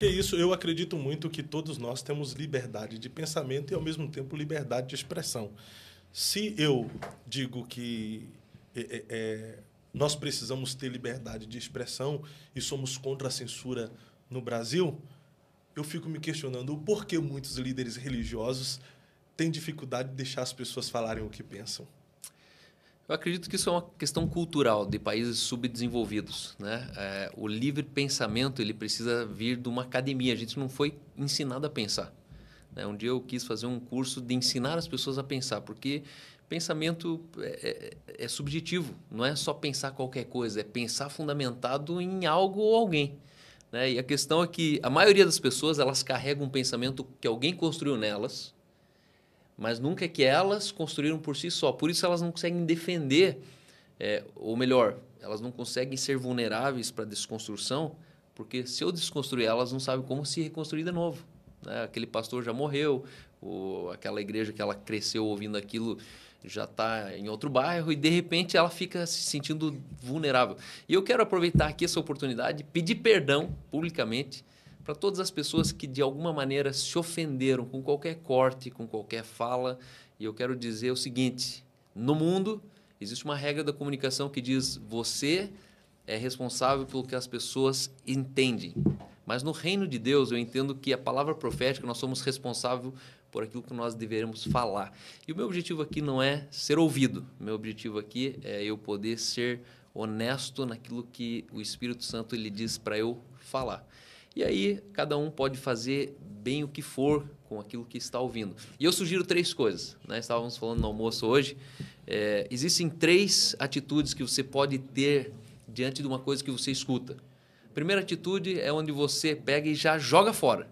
É isso, eu acredito muito que todos nós temos liberdade de pensamento e, ao mesmo tempo, liberdade de expressão. Se eu digo que é, é, é, nós precisamos ter liberdade de expressão e somos contra a censura no Brasil, eu fico me questionando o porquê muitos líderes religiosos têm dificuldade de deixar as pessoas falarem o que pensam. Eu acredito que isso é uma questão cultural de países subdesenvolvidos. Né? É, o livre pensamento ele precisa vir de uma academia. A gente não foi ensinado a pensar. Né? Um dia eu quis fazer um curso de ensinar as pessoas a pensar, porque pensamento é, é, é subjetivo. Não é só pensar qualquer coisa, é pensar fundamentado em algo ou alguém. Né? E a questão é que a maioria das pessoas elas carregam um pensamento que alguém construiu nelas mas nunca é que elas construíram por si só. Por isso elas não conseguem defender, é, ou melhor, elas não conseguem ser vulneráveis para desconstrução, porque se eu desconstruir elas não sabem como se reconstruir de novo. Né? Aquele pastor já morreu, ou aquela igreja que ela cresceu ouvindo aquilo já está em outro bairro e de repente ela fica se sentindo vulnerável. E eu quero aproveitar aqui essa oportunidade pedir perdão publicamente para todas as pessoas que de alguma maneira se ofenderam com qualquer corte, com qualquer fala. E eu quero dizer o seguinte: no mundo existe uma regra da comunicação que diz você é responsável pelo que as pessoas entendem. Mas no reino de Deus, eu entendo que a palavra profética, nós somos responsáveis por aquilo que nós deveremos falar. E o meu objetivo aqui não é ser ouvido. O meu objetivo aqui é eu poder ser honesto naquilo que o Espírito Santo ele diz para eu falar. E aí cada um pode fazer bem o que for com aquilo que está ouvindo. E eu sugiro três coisas. Né? Estávamos falando no almoço hoje. É, existem três atitudes que você pode ter diante de uma coisa que você escuta. primeira atitude é onde você pega e já joga fora.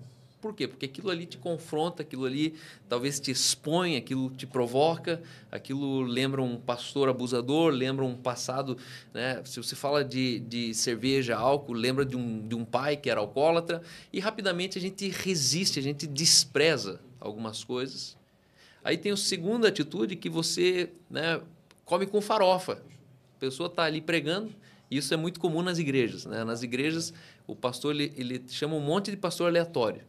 Por quê? Porque aquilo ali te confronta, aquilo ali talvez te expõe, aquilo te provoca, aquilo lembra um pastor abusador, lembra um passado. Né? Se você fala de, de cerveja, álcool, lembra de um, de um pai que era alcoólatra, e rapidamente a gente resiste, a gente despreza algumas coisas. Aí tem a segunda atitude que você né, come com farofa. A pessoa está ali pregando, e isso é muito comum nas igrejas. Né? Nas igrejas, o pastor ele, ele chama um monte de pastor aleatório.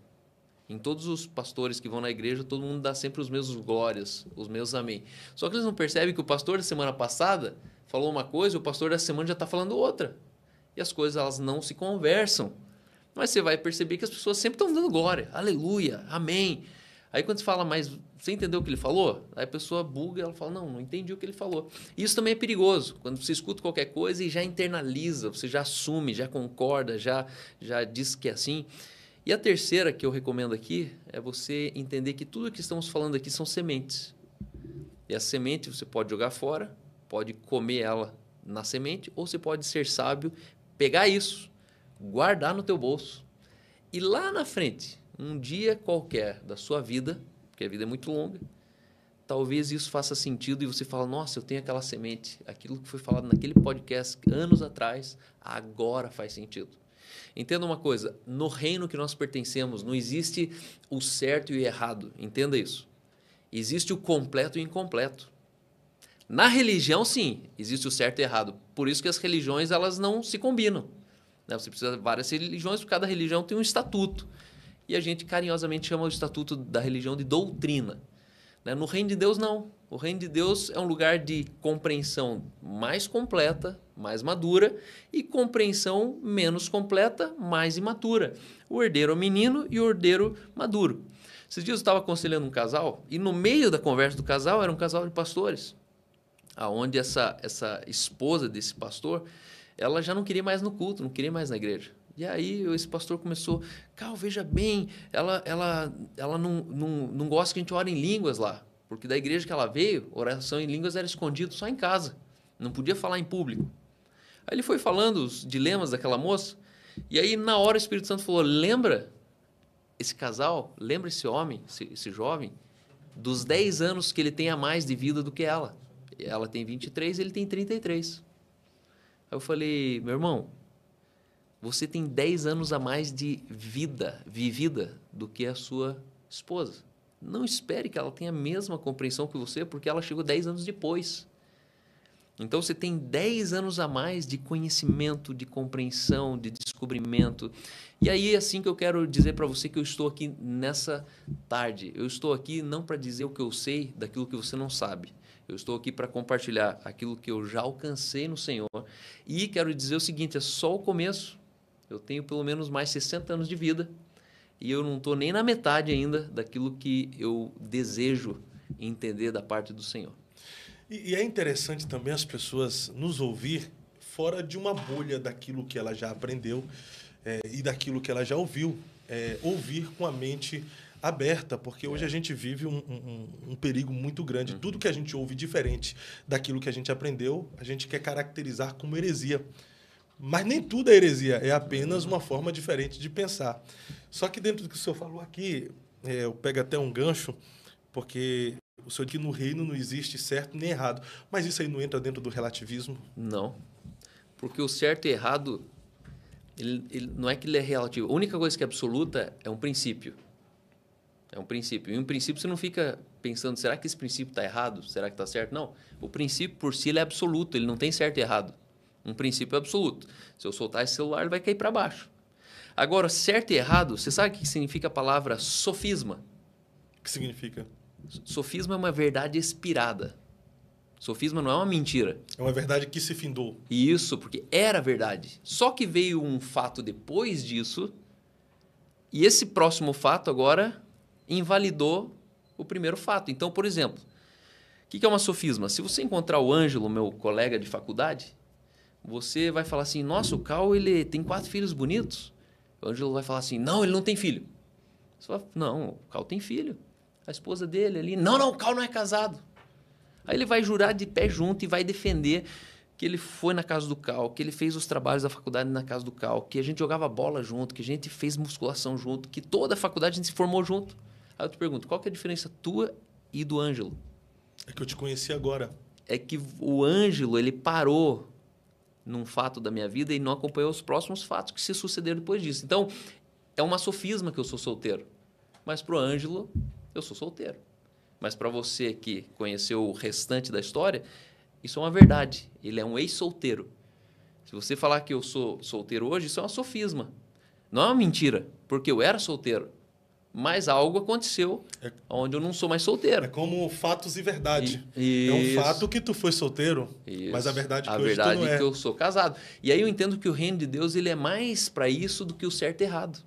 Em todos os pastores que vão na igreja, todo mundo dá sempre os mesmos glórias, os meus amém. Só que eles não percebem que o pastor da semana passada falou uma coisa, o pastor da semana já está falando outra. E as coisas elas não se conversam. Mas você vai perceber que as pessoas sempre estão dando glória. Aleluia, amém. Aí quando você fala, mas você entendeu o que ele falou? Aí a pessoa buga, ela fala, não, não entendi o que ele falou. Isso também é perigoso, quando você escuta qualquer coisa e já internaliza, você já assume, já concorda, já, já diz que é assim. E a terceira que eu recomendo aqui é você entender que tudo que estamos falando aqui são sementes. E a semente você pode jogar fora, pode comer ela na semente, ou você pode ser sábio, pegar isso, guardar no teu bolso e lá na frente, um dia qualquer da sua vida, porque a vida é muito longa, talvez isso faça sentido e você fala: "Nossa, eu tenho aquela semente, aquilo que foi falado naquele podcast anos atrás, agora faz sentido". Entenda uma coisa: no reino que nós pertencemos não existe o certo e o errado. Entenda isso. Existe o completo e o incompleto. Na religião, sim, existe o certo e o errado. Por isso que as religiões elas não se combinam. Né? Você precisa de várias religiões, porque cada religião tem um estatuto. E a gente carinhosamente chama o estatuto da religião de doutrina. Né? No reino de Deus, não. O reino de Deus é um lugar de compreensão mais completa, mais madura, e compreensão menos completa, mais imatura. O herdeiro é o menino e o herdeiro maduro. Esses dias eu estava aconselhando um casal, e no meio da conversa do casal era um casal de pastores, aonde essa, essa esposa desse pastor, ela já não queria mais no culto, não queria mais na igreja. E aí esse pastor começou, Cal, veja bem, ela, ela, ela não, não, não gosta que a gente ore em línguas lá. Porque da igreja que ela veio, oração em línguas era escondido só em casa. Não podia falar em público. Aí ele foi falando os dilemas daquela moça. E aí, na hora, o Espírito Santo falou: Lembra esse casal, lembra esse homem, esse, esse jovem, dos 10 anos que ele tem a mais de vida do que ela. Ela tem 23, ele tem 33. Aí eu falei: Meu irmão, você tem 10 anos a mais de vida vivida do que a sua esposa. Não espere que ela tenha a mesma compreensão que você, porque ela chegou 10 anos depois. Então você tem 10 anos a mais de conhecimento, de compreensão, de descobrimento. E aí é assim que eu quero dizer para você que eu estou aqui nessa tarde. Eu estou aqui não para dizer o que eu sei daquilo que você não sabe. Eu estou aqui para compartilhar aquilo que eu já alcancei no Senhor. E quero dizer o seguinte: é só o começo. Eu tenho pelo menos mais 60 anos de vida e eu não estou nem na metade ainda daquilo que eu desejo entender da parte do Senhor. E, e é interessante também as pessoas nos ouvir fora de uma bolha daquilo que ela já aprendeu é, e daquilo que ela já ouviu. É, ouvir com a mente aberta, porque hoje é. a gente vive um, um, um perigo muito grande. Uhum. Tudo que a gente ouve diferente daquilo que a gente aprendeu, a gente quer caracterizar como heresia. Mas nem tudo é heresia, é apenas uma forma diferente de pensar. Só que dentro do que o senhor falou aqui, é, eu pego até um gancho, porque o senhor diz que no reino não existe certo nem errado. Mas isso aí não entra dentro do relativismo? Não. Porque o certo e errado, ele, ele, não é que ele é relativo. A única coisa que é absoluta é um princípio. É um princípio. E um princípio você não fica pensando, será que esse princípio está errado? Será que está certo? Não. O princípio por si ele é absoluto, ele não tem certo e errado um princípio absoluto. Se eu soltar esse celular, ele vai cair para baixo. Agora, certo e errado, você sabe o que significa a palavra sofisma? O que significa? Sofisma é uma verdade expirada. Sofisma não é uma mentira. É uma verdade que se findou. Isso, porque era verdade. Só que veio um fato depois disso, e esse próximo fato agora invalidou o primeiro fato. Então, por exemplo, o que é uma sofisma? Se você encontrar o Ângelo, meu colega de faculdade, você vai falar assim, nossa, o Cal ele tem quatro filhos bonitos. O Ângelo vai falar assim, não, ele não tem filho. Você fala, não, o Cal tem filho. A esposa dele ali, não, não, o Cal não é casado. Aí ele vai jurar de pé junto e vai defender que ele foi na casa do Cal, que ele fez os trabalhos da faculdade na casa do Cal, que a gente jogava bola junto, que a gente fez musculação junto, que toda a faculdade a gente se formou junto. Aí eu te pergunto, qual que é a diferença tua e do Ângelo? É que eu te conheci agora. É que o Ângelo, ele parou num fato da minha vida e não acompanhou os próximos fatos que se sucederam depois disso. Então, é uma sofisma que eu sou solteiro. Mas para o Ângelo, eu sou solteiro. Mas para você que conheceu o restante da história, isso é uma verdade. Ele é um ex-solteiro. Se você falar que eu sou solteiro hoje, isso é uma sofisma. Não é uma mentira, porque eu era solteiro mas algo aconteceu é, onde eu não sou mais solteiro. É como fatos e verdade. E, isso, é um fato que tu foi solteiro, isso, mas a verdade é que a verdade é que eu sou casado. E aí eu entendo que o reino de Deus ele é mais para isso do que o certo e errado.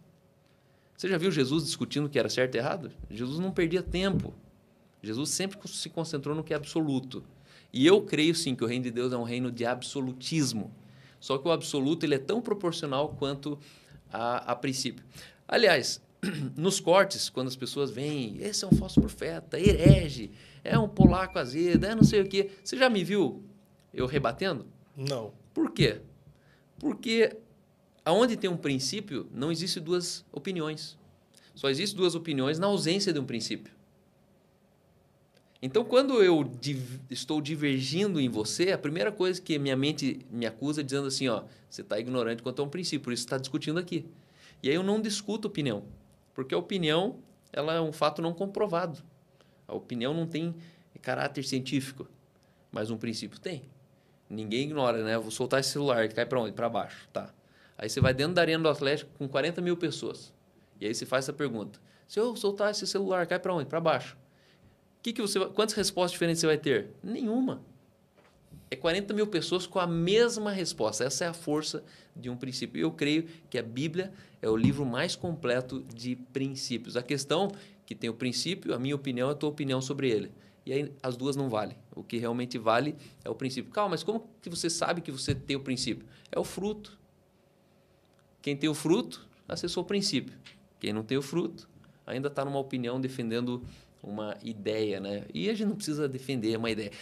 Você já viu Jesus discutindo o que era certo e errado? Jesus não perdia tempo. Jesus sempre se concentrou no que é absoluto. E eu creio sim que o reino de Deus é um reino de absolutismo. Só que o absoluto ele é tão proporcional quanto a, a princípio. Aliás, nos cortes, quando as pessoas vêm, esse é um falso profeta, herege, é um polaco azedo, é não sei o quê. Você já me viu eu rebatendo? Não. Por quê? Porque aonde tem um princípio, não existe duas opiniões. Só existe duas opiniões na ausência de um princípio. Então, quando eu div estou divergindo em você, a primeira coisa que minha mente me acusa é dizendo assim, ó, você está ignorante quanto a um princípio, por isso está discutindo aqui. E aí eu não discuto opinião. Porque a opinião ela é um fato não comprovado. A opinião não tem caráter científico, mas um princípio tem. Ninguém ignora, né? vou soltar esse celular, cai para onde? Para baixo, tá. Aí você vai dentro da arena do Atlético com 40 mil pessoas. E aí você faz essa pergunta. Se eu soltar esse celular, cai para onde? Para baixo. Que que você, quantas respostas diferentes você vai ter? Nenhuma é 40 mil pessoas com a mesma resposta. Essa é a força de um princípio. Eu creio que a Bíblia é o livro mais completo de princípios. A questão que tem o princípio, a minha opinião, é a tua opinião sobre ele. E aí as duas não valem. O que realmente vale é o princípio. Calma, mas como que você sabe que você tem o princípio? É o fruto. Quem tem o fruto, acessou o princípio. Quem não tem o fruto, ainda está numa opinião defendendo uma ideia, né? E a gente não precisa defender uma ideia.